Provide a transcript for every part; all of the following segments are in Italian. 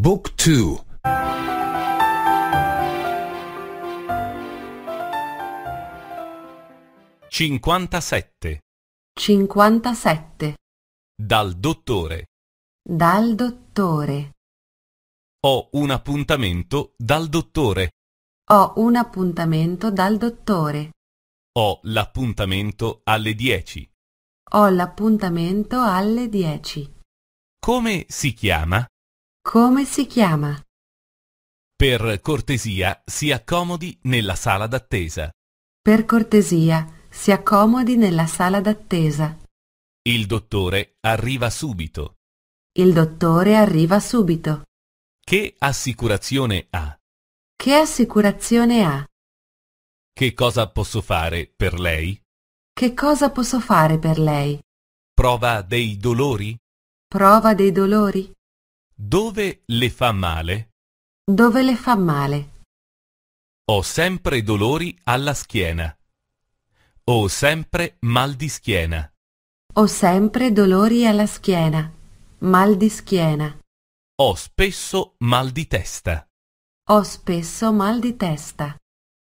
Book 2 57 57 Dal dottore Dal dottore Ho un appuntamento dal dottore Ho un appuntamento dal dottore Ho l'appuntamento alle 10 Ho l'appuntamento alle 10 Come si chiama? Come si chiama? Per cortesia, si accomodi nella sala d'attesa. Per cortesia, si accomodi nella sala d'attesa. Il dottore arriva subito. Il dottore arriva subito. Che assicurazione ha? Che assicurazione ha? Che cosa posso fare per lei? Che cosa posso fare per lei? Prova dei dolori? Prova dei dolori? Dove le fa male? Dove le fa male? Ho sempre dolori alla schiena. Ho sempre mal di schiena. Ho sempre dolori alla schiena. Mal di schiena. Ho spesso mal di testa. Ho spesso mal di testa.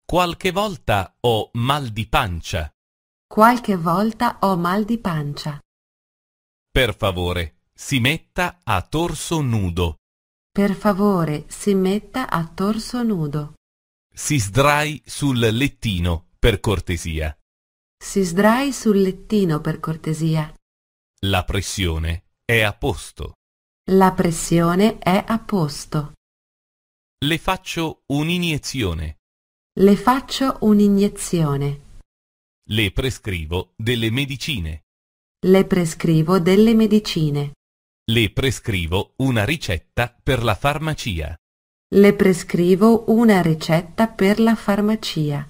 Qualche volta ho mal di pancia. Qualche volta ho mal di pancia. Per favore, si metta a torso nudo. Per favore, si metta a torso nudo. Si sdrai sul lettino, per cortesia. Si sdrai sul lettino, per cortesia. La pressione è a posto. La pressione è a posto. Le faccio un'iniezione. Le faccio un'iniezione. Le prescrivo delle medicine. Le prescrivo delle medicine. Le prescrivo una ricetta per la farmacia. Le prescrivo una ricetta per la farmacia.